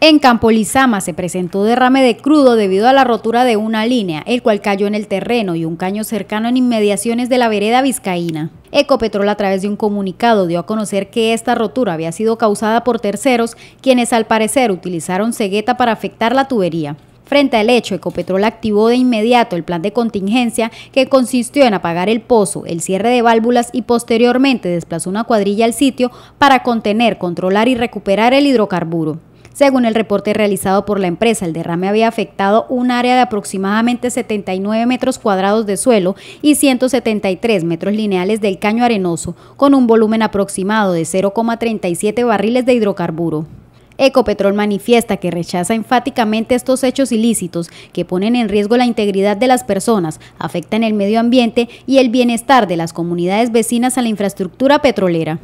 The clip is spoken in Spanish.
En Campolizama se presentó derrame de crudo debido a la rotura de una línea, el cual cayó en el terreno y un caño cercano en inmediaciones de la vereda vizcaína. Ecopetrol a través de un comunicado dio a conocer que esta rotura había sido causada por terceros, quienes al parecer utilizaron cegueta para afectar la tubería. Frente al hecho, Ecopetrol activó de inmediato el plan de contingencia que consistió en apagar el pozo, el cierre de válvulas y posteriormente desplazó una cuadrilla al sitio para contener, controlar y recuperar el hidrocarburo. Según el reporte realizado por la empresa, el derrame había afectado un área de aproximadamente 79 metros cuadrados de suelo y 173 metros lineales del caño arenoso, con un volumen aproximado de 0,37 barriles de hidrocarburo. Ecopetrol manifiesta que rechaza enfáticamente estos hechos ilícitos que ponen en riesgo la integridad de las personas, afectan el medio ambiente y el bienestar de las comunidades vecinas a la infraestructura petrolera.